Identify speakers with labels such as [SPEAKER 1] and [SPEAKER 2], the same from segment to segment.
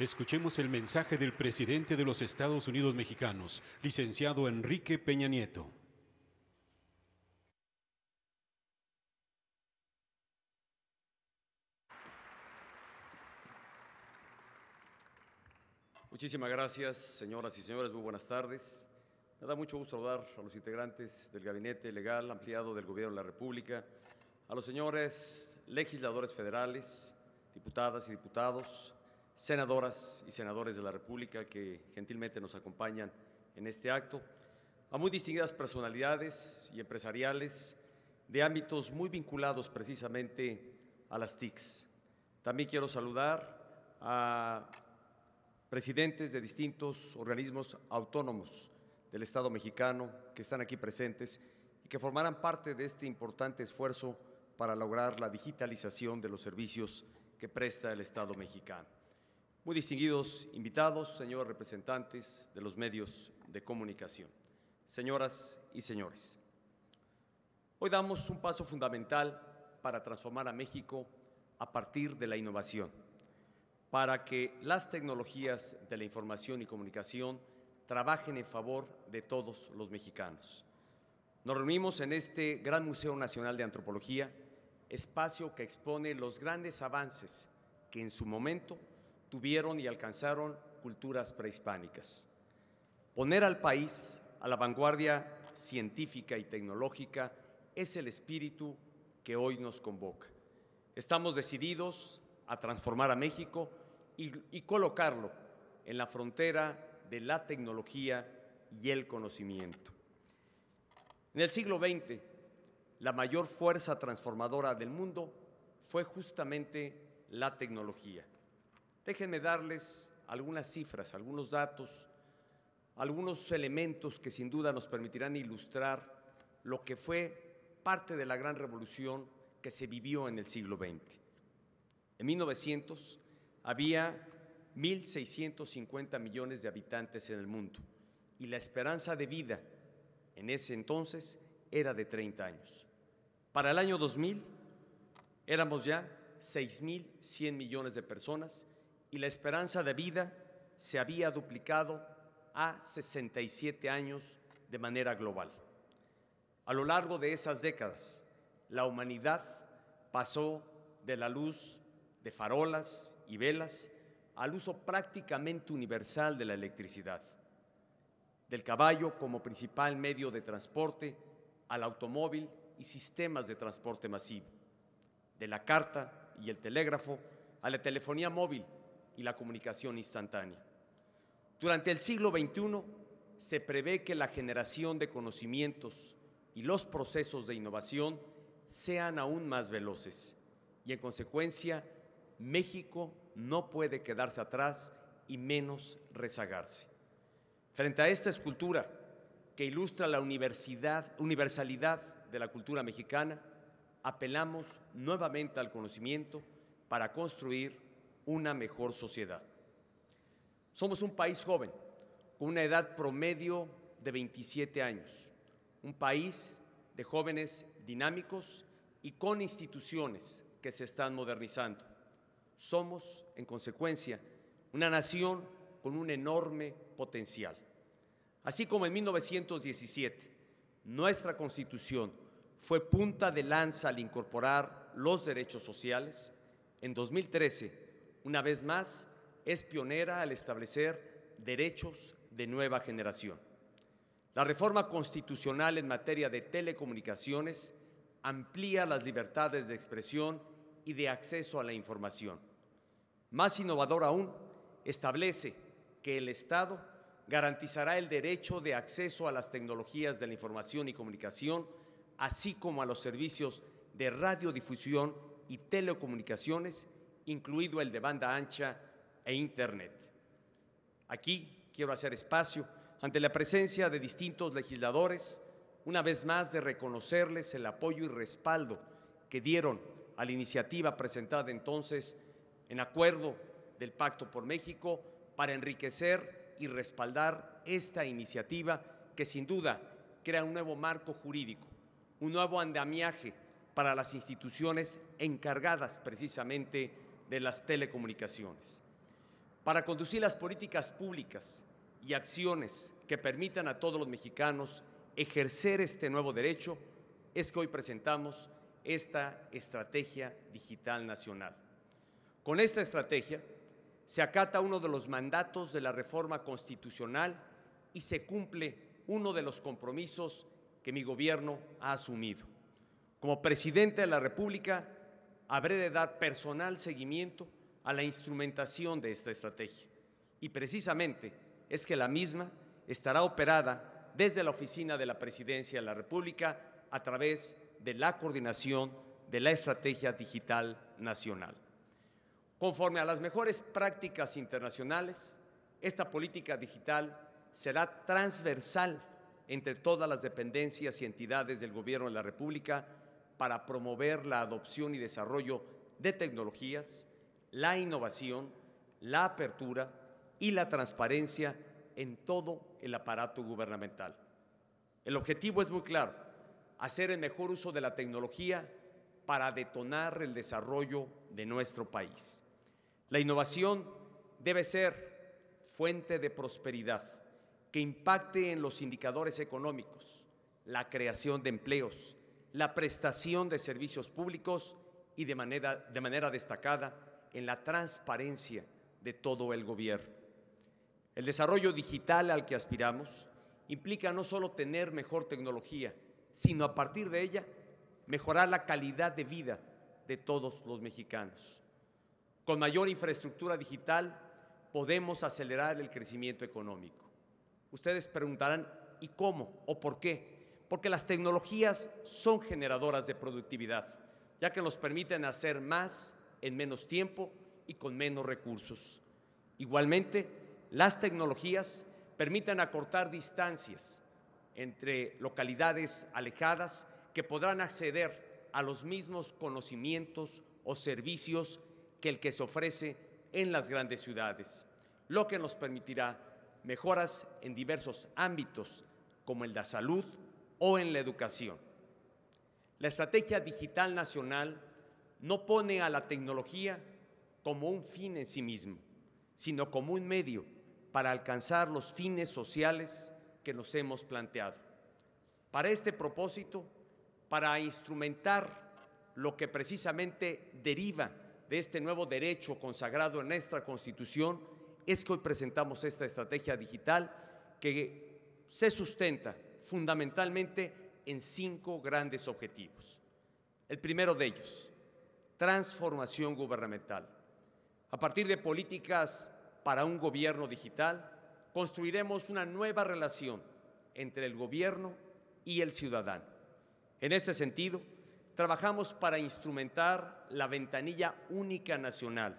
[SPEAKER 1] Escuchemos el mensaje del presidente de los Estados Unidos mexicanos, licenciado Enrique Peña Nieto. Muchísimas gracias, señoras y señores. Muy buenas tardes. Me da mucho gusto saludar a los integrantes del Gabinete Legal Ampliado del Gobierno de la República, a los señores legisladores federales, diputadas y diputados, senadoras y senadores de la República que gentilmente nos acompañan en este acto, a muy distinguidas personalidades y empresariales de ámbitos muy vinculados precisamente a las TICs. También quiero saludar a presidentes de distintos organismos autónomos del Estado mexicano que están aquí presentes y que formarán parte de este importante esfuerzo para lograr la digitalización de los servicios que presta el Estado mexicano. Muy distinguidos invitados, señores representantes de los medios de comunicación, señoras y señores. Hoy damos un paso fundamental para transformar a México a partir de la innovación, para que las tecnologías de la información y comunicación trabajen en favor de todos los mexicanos. Nos reunimos en este gran Museo Nacional de Antropología, espacio que expone los grandes avances que en su momento tuvieron y alcanzaron culturas prehispánicas. Poner al país a la vanguardia científica y tecnológica es el espíritu que hoy nos convoca. Estamos decididos a transformar a México y, y colocarlo en la frontera de la tecnología y el conocimiento. En el siglo XX, la mayor fuerza transformadora del mundo fue justamente la tecnología. Déjenme darles algunas cifras, algunos datos, algunos elementos que sin duda nos permitirán ilustrar lo que fue parte de la gran revolución que se vivió en el siglo XX. En 1900 había 1.650 millones de habitantes en el mundo y la esperanza de vida en ese entonces era de 30 años. Para el año 2000 éramos ya 6.100 millones de personas y la esperanza de vida se había duplicado a 67 años de manera global. A lo largo de esas décadas, la humanidad pasó de la luz de farolas y velas al uso prácticamente universal de la electricidad, del caballo como principal medio de transporte al automóvil y sistemas de transporte masivo, de la carta y el telégrafo a la telefonía móvil y la comunicación instantánea. Durante el siglo XXI se prevé que la generación de conocimientos y los procesos de innovación sean aún más veloces y en consecuencia México no puede quedarse atrás y menos rezagarse. Frente a esta escultura que ilustra la universalidad de la cultura mexicana, apelamos nuevamente al conocimiento para construir una mejor sociedad. Somos un país joven, con una edad promedio de 27 años, un país de jóvenes dinámicos y con instituciones que se están modernizando. Somos, en consecuencia, una nación con un enorme potencial. Así como en 1917, nuestra Constitución fue punta de lanza al incorporar los derechos sociales, en 2013 una vez más, es pionera al establecer derechos de nueva generación. La reforma constitucional en materia de telecomunicaciones amplía las libertades de expresión y de acceso a la información. Más innovadora aún, establece que el Estado garantizará el derecho de acceso a las tecnologías de la información y comunicación, así como a los servicios de radiodifusión y telecomunicaciones incluido el de banda ancha e Internet. Aquí quiero hacer espacio ante la presencia de distintos legisladores, una vez más de reconocerles el apoyo y respaldo que dieron a la iniciativa presentada entonces en acuerdo del Pacto por México para enriquecer y respaldar esta iniciativa que sin duda crea un nuevo marco jurídico, un nuevo andamiaje para las instituciones encargadas precisamente de las telecomunicaciones. Para conducir las políticas públicas y acciones que permitan a todos los mexicanos ejercer este nuevo derecho, es que hoy presentamos esta Estrategia Digital Nacional. Con esta estrategia se acata uno de los mandatos de la reforma constitucional y se cumple uno de los compromisos que mi gobierno ha asumido. Como presidente de la República, habré de dar personal seguimiento a la instrumentación de esta estrategia. Y precisamente es que la misma estará operada desde la oficina de la Presidencia de la República a través de la coordinación de la Estrategia Digital Nacional. Conforme a las mejores prácticas internacionales, esta política digital será transversal entre todas las dependencias y entidades del Gobierno de la República para promover la adopción y desarrollo de tecnologías, la innovación, la apertura y la transparencia en todo el aparato gubernamental. El objetivo es muy claro, hacer el mejor uso de la tecnología para detonar el desarrollo de nuestro país. La innovación debe ser fuente de prosperidad que impacte en los indicadores económicos, la creación de empleos, la prestación de servicios públicos y de manera, de manera destacada en la transparencia de todo el gobierno. El desarrollo digital al que aspiramos implica no solo tener mejor tecnología, sino a partir de ella mejorar la calidad de vida de todos los mexicanos. Con mayor infraestructura digital podemos acelerar el crecimiento económico. Ustedes preguntarán, ¿y cómo o por qué? porque las tecnologías son generadoras de productividad, ya que nos permiten hacer más en menos tiempo y con menos recursos. Igualmente, las tecnologías permiten acortar distancias entre localidades alejadas que podrán acceder a los mismos conocimientos o servicios que el que se ofrece en las grandes ciudades, lo que nos permitirá mejoras en diversos ámbitos como el de la salud, o en la educación. La estrategia digital nacional no pone a la tecnología como un fin en sí mismo, sino como un medio para alcanzar los fines sociales que nos hemos planteado. Para este propósito, para instrumentar lo que precisamente deriva de este nuevo derecho consagrado en nuestra Constitución, es que hoy presentamos esta estrategia digital que se sustenta fundamentalmente en cinco grandes objetivos. El primero de ellos, transformación gubernamental. A partir de políticas para un gobierno digital, construiremos una nueva relación entre el gobierno y el ciudadano. En este sentido, trabajamos para instrumentar la ventanilla única nacional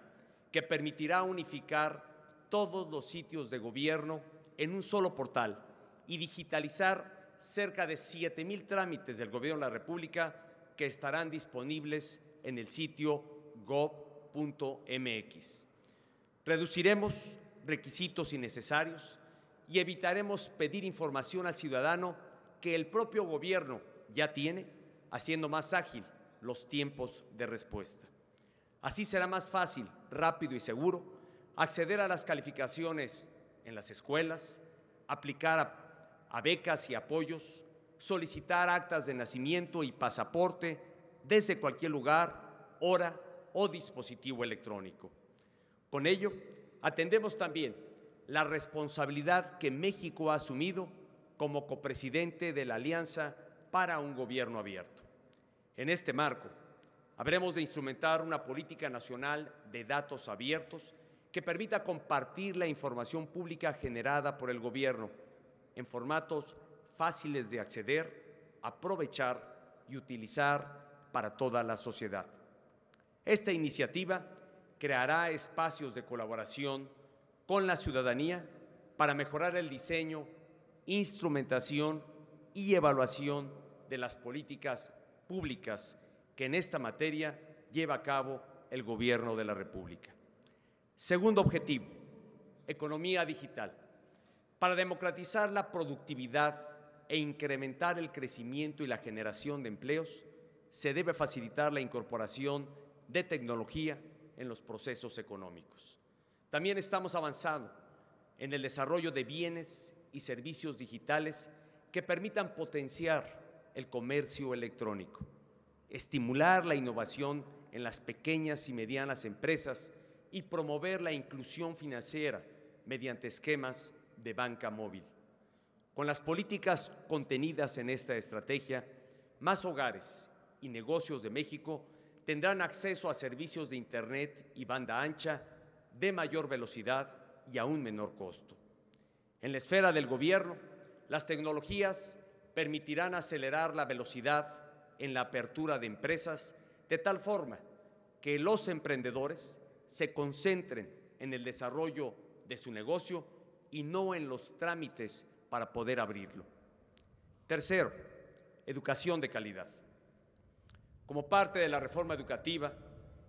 [SPEAKER 1] que permitirá unificar todos los sitios de gobierno en un solo portal y digitalizar cerca de 7000 mil trámites del Gobierno de la República que estarán disponibles en el sitio gov.mx. Reduciremos requisitos innecesarios y evitaremos pedir información al ciudadano que el propio gobierno ya tiene, haciendo más ágil los tiempos de respuesta. Así será más fácil, rápido y seguro acceder a las calificaciones en las escuelas, aplicar a a becas y apoyos, solicitar actas de nacimiento y pasaporte desde cualquier lugar, hora o dispositivo electrónico. Con ello, atendemos también la responsabilidad que México ha asumido como copresidente de la Alianza para un Gobierno Abierto. En este marco, habremos de instrumentar una política nacional de datos abiertos que permita compartir la información pública generada por el Gobierno en formatos fáciles de acceder, aprovechar y utilizar para toda la sociedad. Esta iniciativa creará espacios de colaboración con la ciudadanía para mejorar el diseño, instrumentación y evaluación de las políticas públicas que en esta materia lleva a cabo el Gobierno de la República. Segundo objetivo, economía digital para democratizar la productividad e incrementar el crecimiento y la generación de empleos, se debe facilitar la incorporación de tecnología en los procesos económicos. También estamos avanzando en el desarrollo de bienes y servicios digitales que permitan potenciar el comercio electrónico, estimular la innovación en las pequeñas y medianas empresas y promover la inclusión financiera mediante esquemas de banca móvil. Con las políticas contenidas en esta estrategia, más hogares y negocios de México tendrán acceso a servicios de Internet y banda ancha de mayor velocidad y a un menor costo. En la esfera del gobierno, las tecnologías permitirán acelerar la velocidad en la apertura de empresas de tal forma que los emprendedores se concentren en el desarrollo de su negocio y no en los trámites para poder abrirlo. Tercero, educación de calidad. Como parte de la reforma educativa,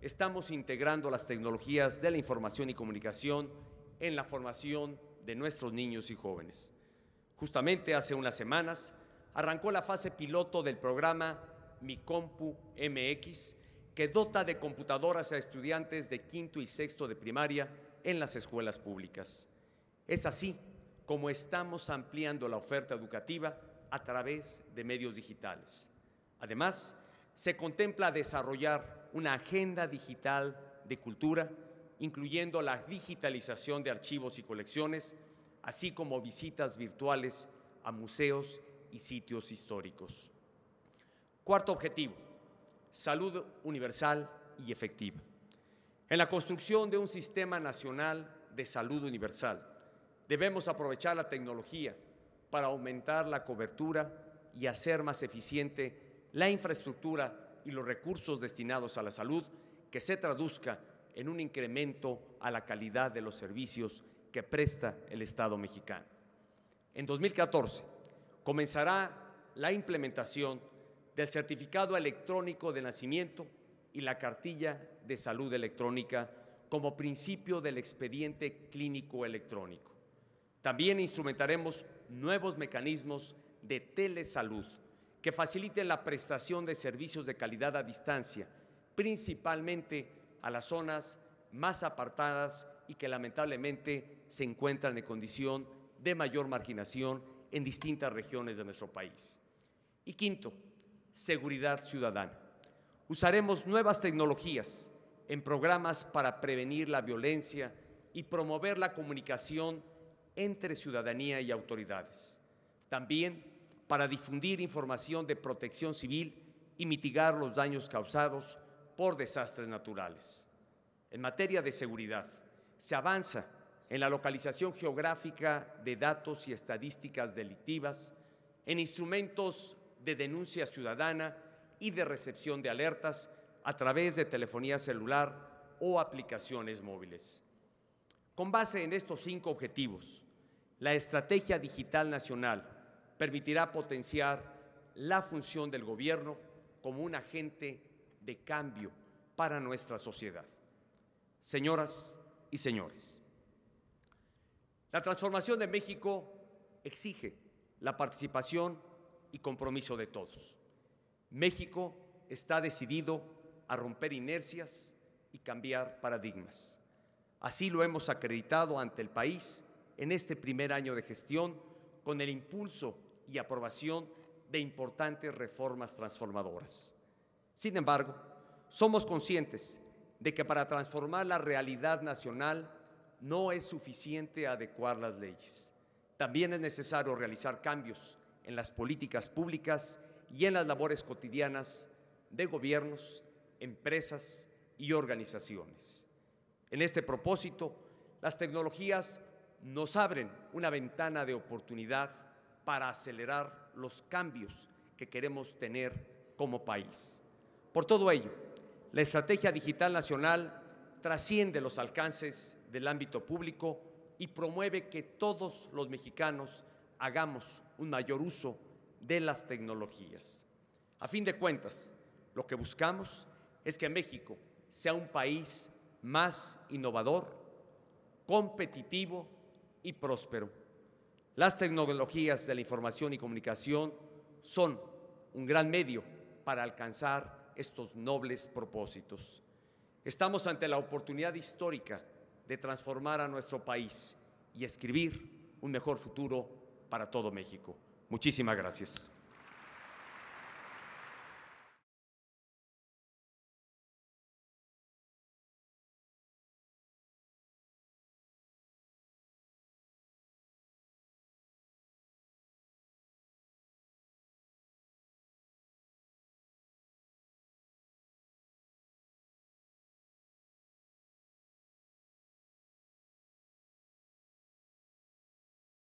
[SPEAKER 1] estamos integrando las tecnologías de la información y comunicación en la formación de nuestros niños y jóvenes. Justamente hace unas semanas arrancó la fase piloto del programa Mi Compu MX, que dota de computadoras a estudiantes de quinto y sexto de primaria en las escuelas públicas. Es así como estamos ampliando la oferta educativa a través de medios digitales. Además, se contempla desarrollar una agenda digital de cultura, incluyendo la digitalización de archivos y colecciones, así como visitas virtuales a museos y sitios históricos. Cuarto objetivo, salud universal y efectiva. En la construcción de un sistema nacional de salud universal, Debemos aprovechar la tecnología para aumentar la cobertura y hacer más eficiente la infraestructura y los recursos destinados a la salud que se traduzca en un incremento a la calidad de los servicios que presta el Estado mexicano. En 2014 comenzará la implementación del certificado electrónico de nacimiento y la cartilla de salud electrónica como principio del expediente clínico electrónico. También instrumentaremos nuevos mecanismos de telesalud que faciliten la prestación de servicios de calidad a distancia, principalmente a las zonas más apartadas y que lamentablemente se encuentran en condición de mayor marginación en distintas regiones de nuestro país. Y quinto, seguridad ciudadana. Usaremos nuevas tecnologías en programas para prevenir la violencia y promover la comunicación entre ciudadanía y autoridades. También para difundir información de protección civil y mitigar los daños causados por desastres naturales. En materia de seguridad, se avanza en la localización geográfica de datos y estadísticas delictivas, en instrumentos de denuncia ciudadana y de recepción de alertas a través de telefonía celular o aplicaciones móviles. Con base en estos cinco objetivos, la Estrategia Digital Nacional permitirá potenciar la función del gobierno como un agente de cambio para nuestra sociedad. Señoras y señores, la transformación de México exige la participación y compromiso de todos. México está decidido a romper inercias y cambiar paradigmas. Así lo hemos acreditado ante el país en este primer año de gestión con el impulso y aprobación de importantes reformas transformadoras. Sin embargo, somos conscientes de que para transformar la realidad nacional no es suficiente adecuar las leyes. También es necesario realizar cambios en las políticas públicas y en las labores cotidianas de gobiernos, empresas y organizaciones. En este propósito, las tecnologías nos abren una ventana de oportunidad para acelerar los cambios que queremos tener como país. Por todo ello, la Estrategia Digital Nacional trasciende los alcances del ámbito público y promueve que todos los mexicanos hagamos un mayor uso de las tecnologías. A fin de cuentas, lo que buscamos es que México sea un país más innovador, competitivo y próspero. Las tecnologías de la información y comunicación son un gran medio para alcanzar estos nobles propósitos. Estamos ante la oportunidad histórica de transformar a nuestro país y escribir un mejor futuro para todo México. Muchísimas gracias.